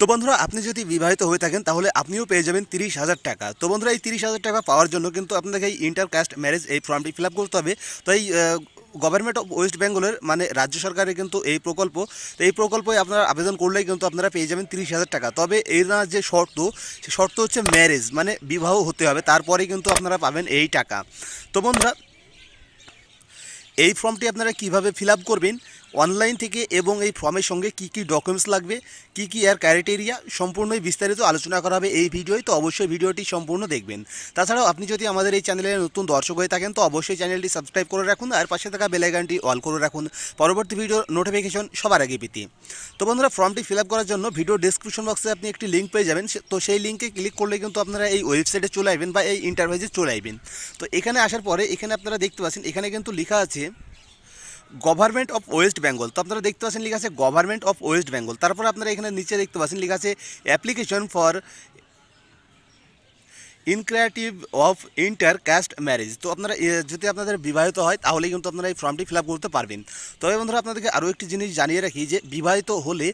তো বন্ধুরা আপনি যদি বিবাহিত হয়ে থাকেন তাহলে আপনিও পেয়ে যাবেন তিরিশ হাজার টাকা তো বন্ধুরা এই তিরিশ হাজার টাকা পাওয়ার জন্য কিন্তু আপনাকে এই ইন্টার কাস্ট ম্যারেজ এই ফর্মটি ফিল করতে হবে তো এই গভর্নমেন্ট অফ ওয়েস্ট বেঙ্গলের মানে রাজ্য সরকারের কিন্তু এই প্রকল্প তো এই প্রকল্পে আপনারা আবেদন করলেই কিন্তু আপনারা পেয়ে যাবেন তিরিশ হাজার টাকা তবে এই না যে শর্ত সে শর্ত হচ্ছে ম্যারেজ মানে বিবাহ হতে হবে তারপরে কিন্তু আপনারা পাবেন এই টাকা তো বন্ধুরা এই ফর্মটি আপনারা কিভাবে ফিল করবেন অনলাইন থেকে এবং এই ফর্মের সঙ্গে কি কি ডকুমেন্টস লাগবে কি কি এর ক্রাইটেরিয়া সম্পূর্ণই বিস্তারিত আলোচনা করা হবে এই ভিডিওয় তো অবশ্যই ভিডিওটি সম্পূর্ণ দেখবেন তাছাড়াও আপনি যদি আমাদের এই চ্যানেলে নতুন দর্শক হয়ে থাকেন তো অবশ্যই চ্যানেলটি সাবস্ক্রাইব করে রাখুন আর পাশে থাকা বেলাইকানটি অল করে রাখুন পরবর্তী ভিডিওর নোটিফিকেশন সবার আগে পেতে তো বন্ধুরা ফর্মটি ফিল করার জন্য ভিডিও ডিসক্রিপশন বক্সে আপনি একটি লিঙ্ক পেয়ে যাবেন তো সেই লিঙ্কে ক্লিক করলে কিন্তু আপনারা এই ওয়েবসাইটে চলে আসবেন বা এই ইন্টারভাইজে চলে আসবেন তো এখানে আসার পরে এখানে আপনারা দেখতে পাচ্ছেন এখানে কিন্তু লেখা আছে গভর্নমেন্ট অফ ওয়েস্ট বেঙ্গল তো আপনারা দেখতে পাচ্ছেন লিখা আছে গভর্নমেন্ট অফ ওয়েস্ট বেঙ্গল তারপর আপনারা এখানে নিচে দেখতে পাচ্ছেন লিখা আছে application for incentive of inter caste marriage তো আপনারা যদি আপনাদের বিবাহিত হয় তাহলে কিন্তু আপনারা এই ফর্মটি ফিল করতে পারবেন তবে বন্ধুরা আপনাদেরকে আরও একটি জিনিস জানিয়ে রাখি যে বিবাহিত হলে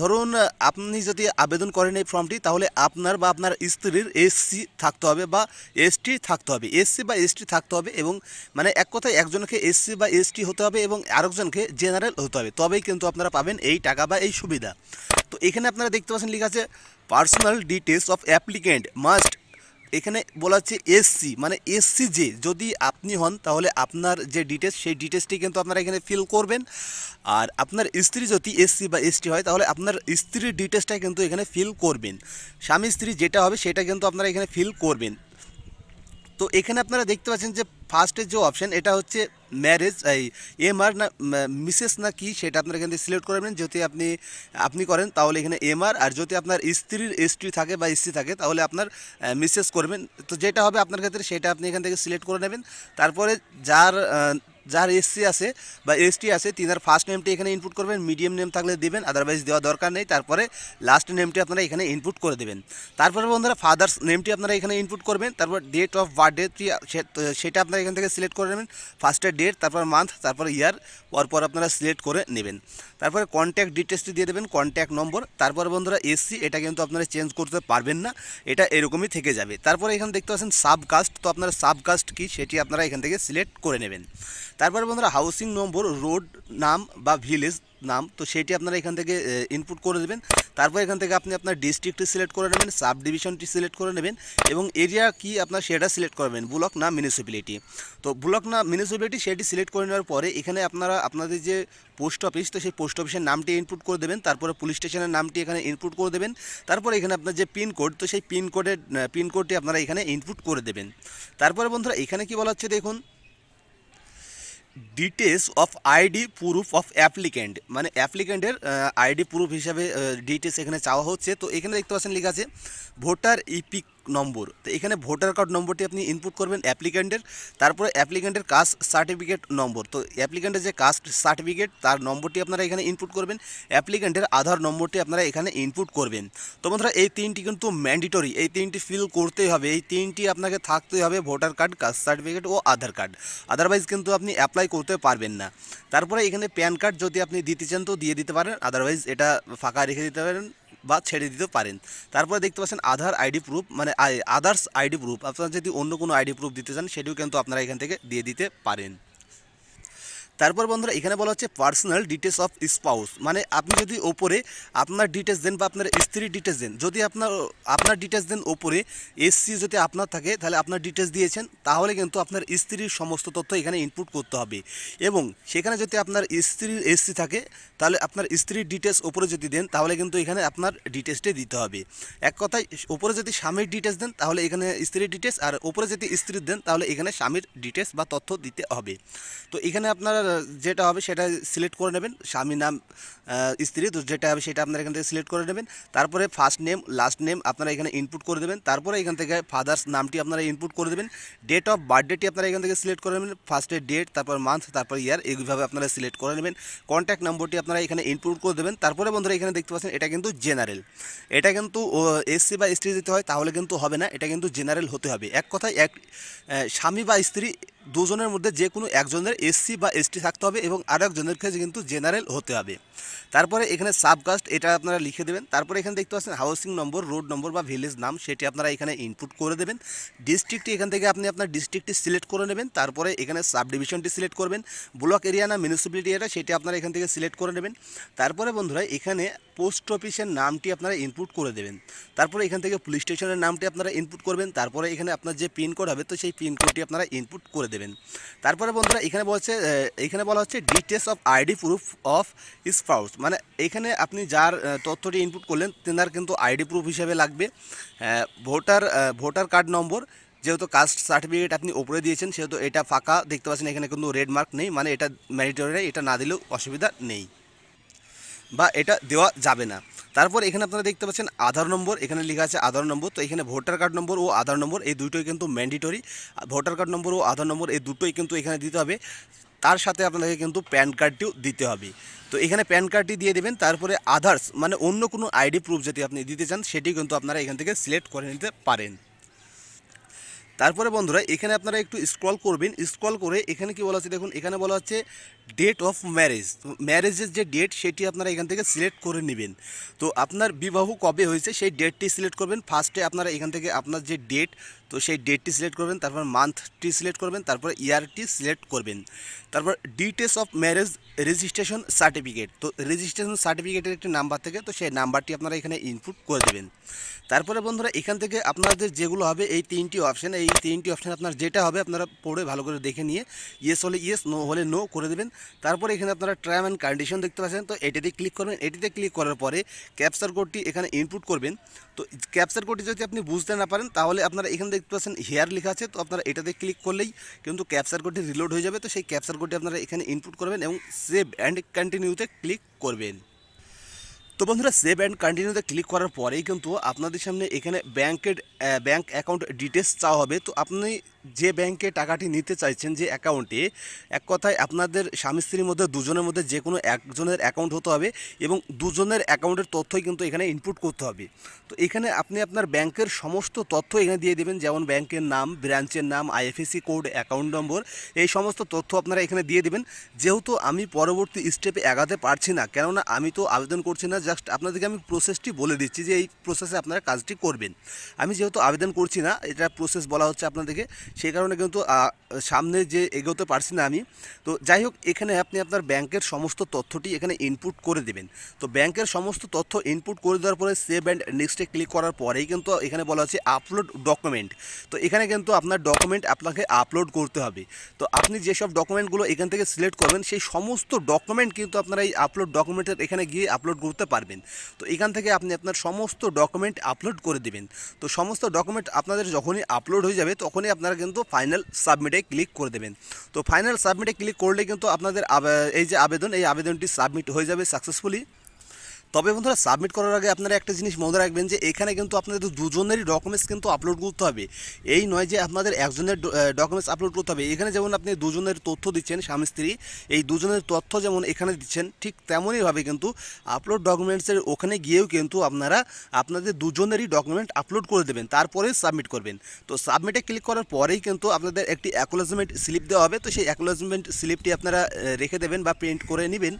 ধরুন আপনি যদি আবেদন করেন এই ফর্মটি তাহলে আপনার বা আপনার স্ত্রীর এসসি থাকতে হবে বা এসটি থাকতে হবে এসসি বা এসটি থাকতে হবে এবং মানে এক কথায় একজনকে এসসি বা এসটি হতে হবে এবং আরেকজনকে জেনারেল হতে হবে তবেই কিন্তু আপনারা পাবেন এই টাকা বা এই সুবিধা তো এখানে আপনারা দেখতে পাচ্ছেন লেখা আছে personal details of applicant must এখানে বলা হচ্ছে এসসি মানে এসসি যে যদি আপনি হন তাহলে আপনার যে ডিটেলস সেই ডিটেলসটি কিন্তু আপনারা এখানে ফিল করবেন আর আপনার স্ত্রী যদি এসসি বা এসটি হয় তাহলে আপনার স্ত্রীর ডিটেলসটা কিন্তু এখানে ফিল করবেন স্বামী স্ত্রী যেটা হবে সেটা কিন্তু আপনারা এখানে ফিল করবেন তো এখানে আপনারা দেখতে পাচ্ছেন যে ফার্স্টের যে অপশান এটা হচ্ছে ম্যারেজ এই এম আর না মিসেস না কি সেটা আপনারা এখান থেকে সিলেক্ট করে নেবেন যদি আপনি আপনি করেন তাহলে এখানে এম আর আর যদি আপনার স্ত্রীর স্ত্রী থাকে বা স্ত্রী থাকে তাহলে আপনার মিসেস করবেন তো যেটা হবে আপনার ক্ষেত্রে সেটা আপনি এখান থেকে সিলেক্ট করে নেবেন তারপরে যার যার এসসি আছে বা এসটি আছে তিনার ফার্স্ট নেমটি এখানে ইনপুট করবেন মিডিয়াম নেম থাকলে দেবেন আদারওয়াইজ দেওয়া দরকার নেই তারপরে লাস্ট নেমটি আপনারা এখানে ইনপুট করে দেবেন তারপরে বন্ধুরা ফাদার্স নেমটি আপনারা এখানে ইনপুট করবেন তারপর ডেট অফ বার্থডেটি সেটা আপনারা এখান থেকে সিলেক্ট করে নেবেন ফার্স্টে ডেট তারপর মান্থ তারপর ইয়ার পরপর আপনারা সিলেক্ট করে নেবেন তারপরে কন্ট্যাক্ট ডিটেলসটি দিয়ে দেবেন কন্ট্যাক্ট নম্বর তারপর বন্ধুরা এসসি এটা কিন্তু আপনারা চেঞ্জ করতে পারবেন না এটা এরকমই থেকে যাবে তারপরে এখানে দেখতে পাচ্ছেন সাবকাস্ট তো আপনারা সাবকাস্ট কি সেটি আপনারা এখান থেকে সিলেক্ট করে নেবেন তারপরে বন্ধুরা হাউসিং নম্বর রোড নাম বা ভিলেজ নাম তো সেটি আপনারা এখান থেকে ইনপুট করে দেবেন তারপর এখান থেকে আপনি আপনার ডিস্ট্রিক্টটি সিলেক্ট করে নেবেন সাব ডিভিশনটি সিলেক্ট করে নেবেন এবং এরিয়া কি আপনার সেটা সিলেক্ট করবেন ব্লক না মিউনিসিপ্যালিটি তো ব্লক না মিউনিসিপ্যালিটি সেটি সিলেক্ট করে নেওয়ার পরে এখানে আপনারা আপনাদের যে পোস্ট অফিস তো সেই পোস্ট অফিসের নামটি ইনপুট করে দেবেন তারপরে পুলিশ স্টেশনের নামটি এখানে ইনপুট করে দেবেন তারপরে এখানে আপনার যে পিনকোড তো সেই পিনকোডের পিনকোডটি আপনারা এখানে ইনপুট করে দেবেন তারপরে বন্ধুরা এখানে কি বলা হচ্ছে দেখুন details of ID proof of applicant মানে অ্যাপ্লিক্যান্টের আইডি প্রুফ হিসাবে ডিটেলস এখানে চাওয়া হচ্ছে তো এখানে দেখতে পাচ্ছেন লেখা আছে ভোটার ইপিক নম্বর তো এখানে ভোটার কার্ড নম্বরটি আপনি ইনপুট করবেন অ্যাপ্লিক্যান্টের তারপরে অ্যাপ্লিক্যান্টের কাস্ট সার্টিফিকেট নম্বর তো অ্যাপ্লিক্যান্টের যে কাস্ট সার্টিফিকেট তার নম্বরটি আপনারা এখানে ইনপুট করবেন অ্যাপ্লিক্যান্টের আধার নম্বরটি আপনারা এখানে ইনপুট করবেন তো বন্ধুরা এই তিনটি কিন্তু ম্যান্ডেটরি এই তিনটি ফিল করতেই হবে এই তিনটি আপনাকে থাকতেই হবে ভোটার কার্ড কাস্ট সার্টিফিকেট ও আধার কার্ড আদারওয়াইজ কিন্তু আপনি অ্যাপ্লাই করতে পারবেন না তারপরে এখানে প্যান কার্ড যদি আপনি দিতে চান তো দিয়ে দিতে পারেন আদারওয়াইজ এটা ফাঁকা রেখে দিতে পারেন বা ছেড়ে দিতে পারেন তারপরে দেখতে পাচ্ছেন আধার আইডি প্রুফ মানে আদার্স আইডি প্রুফ আপনারা যদি অন্য কোনো আইডি প্রুফ দিতে চান সেটিও কিন্তু আপনারা এখান থেকে দিয়ে দিতে পারেন তারপর বন্ধুরা এখানে বলা হচ্ছে পার্সোনাল ডিটেলস অফ স্পাউস মানে আপনি যদি ওপরে আপনার ডিটেলস দেন বা আপনার স্ত্রীর ডিটেলস দেন যদি আপনার আপনার ডিটেলস দেন ওপরে এসসি যদি আপনার থাকে তাহলে আপনার ডিটেলস দিয়েছেন তাহলে কিন্তু আপনার স্ত্রীর সমস্ত তথ্য এখানে ইনপুট করতে হবে এবং সেখানে যদি আপনার স্ত্রীর এসসি থাকে তাহলে আপনার স্ত্রীর ডিটেলস ওপরে যদি দেন তাহলে কিন্তু এখানে আপনার ডিটেলসটি দিতে হবে এক কথায় ওপরে যদি স্বামীর ডিটেলস দেন তাহলে এখানে স্ত্রীর ডিটেলস আর ওপরে যদি স্ত্রীর দেন তাহলে এখানে স্বামীর ডিটেলস বা তথ্য দিতে হবে তো এখানে আপনার যেটা হবে সেটা সিলেক্ট করে নেবেন স্বামী নাম স্ত্রী তো যেটা হবে সেটা আপনার এখান থেকে সিলেক্ট করে নেবেন তারপরে ফার্স্ট নেম লাস্ট নেম আপনারা এখানে ইনপুট করে দেবেন তারপরে এখান থেকে ফাদার্স নামটি আপনারা ইনপুট করে দেবেন ডেট অফ বার্থডেটি আপনারা এখান থেকে সিলেক্ট করে নেবেন ফার্স্টের ডেট তারপর মান্থ তারপর ইয়ার এইভাবে আপনারা সিলেক্ট করে নেবেন কন্ট্যাক্ট নম্বরটি আপনারা এখানে ইনপুট করে দেবেন তারপরে বন্ধুরা এখানে দেখতে পাচ্ছেন এটা কিন্তু জেনারেল এটা কিন্তু এসসি বা এসটি দিতে হয় তাহলে কিন্তু হবে না এটা কিন্তু জেনারেল হতে হবে এক কথায় এক স্বামী বা স্ত্রী দুজনের মধ্যে যে কোনো একজনের এসসি বা এসটি থাকতে হবে এবং আর একজনের ক্ষেত্রে কিন্তু জেনারেল হতে হবে তারপরে এখানে সাবকাস্ট এটা আপনারা লিখে দেবেন তারপরে এখানে দেখতে পাচ্ছেন হাউসিং নম্বর রোড নম্বর বা ভিলেজ নাম সেটি আপনারা এখানে ইনপুট করে দেবেন ডিস্ট্রিক্টটি এখান থেকে আপনি আপনার ডিস্ট্রিক্টটি সিলেক্ট করে নেবেন তারপরে এখানে সাব ডিভিশনটি সিলেক্ট করবেন ব্লক এরিয়া না মিউনিসিপ্যালিটি এটা সেটি আপনারা এখান থেকে সিলেক্ট করে নেবেন তারপরে বন্ধুরা এখানে পোস্ট অফিসের নামটি আপনারা ইনপুট করে দেবেন তারপরে এখান থেকে পুলিশ স্টেশনের নামটি আপনারা ইনপুট করবেন তারপরে এখানে আপনার যে পিন কোড হবে তো সেই পিন কোডটি আপনারা ইনপুট করে দেবেন তারপরে বন্ধুরা এখানে বলছে এখানে বলা হচ্ছে details of ID proof of spouse মানে এখানে আপনি যার তথ্যটি ইনপুট করলেন তেনার কিন্তু আইডি প্রুফ হিসেবে লাগবে ভোটার ভোটার কার্ড নম্বর যেহেতু কাস্ট সার্টিফিকেট আপনি ওপরে দিয়েছেন সেহেতু এটা ফাঁকা দেখতে পাচ্ছেন এখানে কিন্তু রেড মার্ক নেই মানে এটা ম্যারিটরি এটা না দিলেও অসুবিধা নেই বা এটা দেওয়া যাবে না তারপর এখানে আপনারা দেখতে পাচ্ছেন আধার নম্বর এখানে লেখা আছে আধার নম্বর তো এখানে ভোটার কার্ড নম্বর ও আধার নম্বর এই দুটোই কিন্তু ম্যান্ডেটরি ভোটার কার্ড নম্বর ও আধার নম্বর এই দুটোই কিন্তু এখানে দিতে হবে তার সাথে আপনাকে কিন্তু প্যান কার্ডটিও দিতে হবে তো এখানে প্যান কার্ডটি দিয়ে দেবেন তারপরে আধার্স মানে অন্য কোনো আইডি প্রুফ যদি আপনি দিতে চান সেটি কিন্তু আপনারা এখান থেকে সিলেক্ট করে নিতে পারেন তারপরে বন্ধুরা এখানে আপনারা একটু স্ক্রল করবেন স্ক্রল করে এখানে কি বলা আছে দেখুন এখানে বলা হচ্ছে ডেট অফ ম্যারেজ ম্যারেজের যে ডেট সেটি আপনারা এখান থেকে সিলেক্ট করে নেবেন তো আপনার বিবাহ কবে হয়েছে সেই ডেটটি সিলেক্ট করবেন ফার্স্টে আপনারা এখান থেকে আপনার যে ডেট তো সেই ডেটটি সিলেক্ট করবেন তারপর মান্থটি সিলেক্ট করবেন তারপর ইয়ারটি সিলেক্ট করবেন তারপর details of marriage registration certificate তো রেজিস্ট্রেশন সার্টিফিকেটের একটি নাম্বার থেকে তো সেই নাম্বারটি আপনারা এখানে ইনপুট করে দেবেন তারপরে বন্ধুরা এখান থেকে আপনাদের যেগুলো হবে এই তিনটি অপশান এই তিনটি অপশান আপনার যেটা হবে আপনারা পড়ে ভালো করে দেখে নিয়ে ইয়েস হলে ইয়েস নো হলে নো করে দেবেন তারপরে এখানে আপনারা ট্রাম অ্যান্ড কন্ডিশন দেখতে পাচ্ছেন তো এটিতে ক্লিক করবেন এটিতে ক্লিক করার পরে ক্যাপচার কোডটি এখানে ইনপুট করবেন তো ক্যাপচার কোডটি যদি আপনি বুঝতে না পারেন তাহলে আপনারা এখানে দেখতে পাচ্ছেন হেয়ার লেখা আছে তো আপনারা এটাতে ক্লিক করলেই কিন্তু ক্যাপচার কোডটি রিলোড হয়ে যাবে তো সেই ক্যাপচার কোডটি আপনারা এখানে ইনপুট করবেন এবং সেভ অ্যান্ড কন্টিনিউতে ক্লিক করবেন তো বন্ধুরা সেভ অ্যান্ড কন্টিনিউতে ক্লিক করার পরেই কিন্তু আপনাদের সামনে এখানে ব্যাংকের ব্যাঙ্ক অ্যাকাউন্ট ডিটেলস চাওয়া হবে তো আপনি যে ব্যাংকে টাকাটি নিতে চাইছেন যে অ্যাকাউন্টে এক কথায় আপনাদের স্বামী স্ত্রীর মধ্যে দুজনের মধ্যে যে কোনো একজনের অ্যাকাউন্ট হতে হবে এবং দুজনের অ্যাকাউন্টের তথ্যই কিন্তু এখানে ইনপুট করতে হবে তো এখানে আপনি আপনার ব্যাংকের সমস্ত তথ্য এখানে দিয়ে দেবেন যেমন ব্যাংকের নাম ব্রাঞ্চের নাম আইএফএসি কোড অ্যাকাউন্ট নম্বর এই সমস্ত তথ্য আপনারা এখানে দিয়ে দেবেন যেহেতু আমি পরবর্তী স্টেপে এগাতে পারছি না কেননা আমি তো আবেদন করছি না জাস্ট আপনাদেরকে আমি প্রসেসটি বলে দিচ্ছি যে এই প্রসেসে আপনারা কাজটি করবেন আমি যেহেতু আবেদন করছি না এটা প্রসেস বলা হচ্ছে আপনাদেরকে সেই কারণে কিন্তু সামনে যে এগোতে পারছি না আমি তো যাই হোক এখানে আপনি আপনার ব্যাংকের সমস্ত তথ্যটি এখানে ইনপুট করে দেবেন তো ব্যাংকের সমস্ত তথ্য ইনপুট করে দেওয়ার পরে সেভ অ্যান্ড নেক্সটে ক্লিক করার পরেই কিন্তু এখানে বলা হচ্ছে আপলোড ডকুমেন্ট তো এখানে কিন্তু আপনার ডকুমেন্ট আপনাকে আপলোড করতে হবে তো আপনি যেসব ডকুমেন্টগুলো এখান থেকে সিলেক্ট করবেন সেই সমস্ত ডকুমেন্ট কিন্তু আপনারা এই আপলোড ডকুমেন্টের এখানে গিয়ে আপলোড করতে পারবেন তো এখান থেকে আপনি আপনার সমস্ত ডকুমেন্ট আপলোড করে দেবেন তো সমস্ত ডকুমেন্ট আপনাদের যখনই আপলোড হয়ে যাবে তখনই আপনারা কিন্তু ফাইনাল সাবমিটে ক্লিক করে দেবেন তো ফাইনাল সাবমিটে ক্লিক করলে কিন্তু আপনাদের এই যে আবেদন এই আবেদনটি সাবমিট হয়ে যাবে সাকসেসফুলি তবে বন্ধুরা সাবমিট করার আগে আপনারা একটা জিনিস মনে রাখবেন যে এখানে কিন্তু আপনাদের দুজনেরই ডকুমেন্টস কিন্তু আপলোড করতে হবে এই নয় যে আপনাদের একজনের ডকুমেন্টস আপলোড করতে হবে এখানে যেমন আপনি দুজনের তথ্য দিচ্ছেন স্বামী স্ত্রী এই দুজনের তথ্য যেমন এখানে দিচ্ছেন ঠিক তেমনইভাবে কিন্তু আপলোড ডকুমেন্টসের ওখানে গিয়েও কিন্তু আপনারা আপনাদের দুজনেরই ডকুমেন্ট আপলোড করে দেবেন তারপরে সাবমিট করবেন তো সাবমিটে ক্লিক করার পরেই কিন্তু আপনাদের একটি অ্যাকোলজমেন্ট স্লিপ দেওয়া হবে তো সেই অ্যাকোলজমেন্ট স্লিপটি আপনারা রেখে দেবেন বা প্রিন্ট করে নেবেন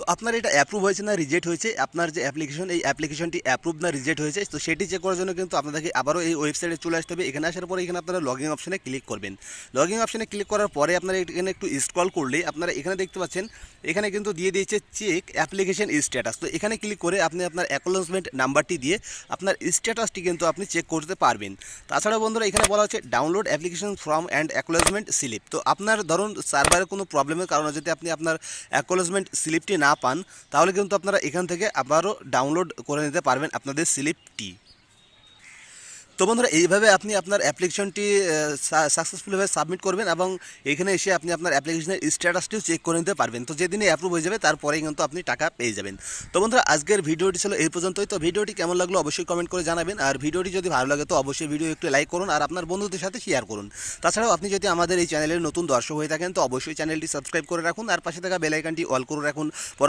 তো আপনার এটা অ্যাপ্রুভ হয়েছে না রিজেক্ট হয়েছে আপনার যে অ্যাপ্লিকেশন এই অ্যাপ্লিকেশনটি অ্যাপ্রুভ না রিজেক্ট হয়েছে তো সেটি চেক করার জন্য কিন্তু আপনাদেরকে আবারও এই ওয়েবসাইটে চলে আসতে হবে এখানে আসার পরে এখানে আপনারা লগিং অপশানে ক্লিক করবেন লগিং অপশানে ক্লিক করার পরে আপনারা এখানে একটু স্ক্রল করলে আপনারা এখানে দেখতে পাচ্ছেন এখানে কিন্তু দিয়ে দিয়েছে চেক অ্যাপ্লিকেশন স্ট্যাটাস তো এখানে ক্লিক করে আপনি আপনার অ্যাকনোলজমেন্ট নাম্বারটি দিয়ে আপনার স্ট্যাটাসটি কিন্তু আপনি চেক করতে পারবেন তাছাড়া বন্ধুরা এখানে বলা হচ্ছে download application form and acknowledgement slip তো আপনার ধরুন সার্ভারের কোনো প্রবলেমের কারণে যদি আপনি আপনার অ্যাকনোলজমেন্ট স্লিপটি না না পান তাহলে কিন্তু আপনারা এখান থেকে আবারও ডাউনলোড করে নিতে পারবেন আপনাদের স্লিপটি তো বন্ধুরা এইভাবে আপনি আপনার অ্যাপ্লিকেশনটি সাকসেসফুলভাবে সাবমিট করবেন এবং এখানে এসে আপনি আপনার অ্যাপ্লিকেশনের স্ট্যাটাসটিও চেক করে নিতে পারবেন তো যেদিনই অ্যাপ্রুভ হয়ে যাবে তারপরেই কিন্তু আপনি টাকা পেয়ে যাবেন তো বন্ধুরা আজকের ভিডিওটি ছিল এই পর্যন্তই তো ভিডিওটি কেমন লাগলো অবশ্যই কমেন্ট করে জানাবেন আর ভিডিওটি যদি ভালো লাগে তো অবশ্যই ভিডিও একটু লাইক করুন আর আপনার বন্ধুদের সাথে শেয়ার করুন তাছাড়াও আপনি যদি আমাদের এই চ্যানেলের নতুন দর্শক হয়ে থাকেন তো অবশ্যই চ্যানেলটি সাবস্ক্রাইব করে রাখুন আর পাশে থাকা বেলাইকানটি অল করে রাখুন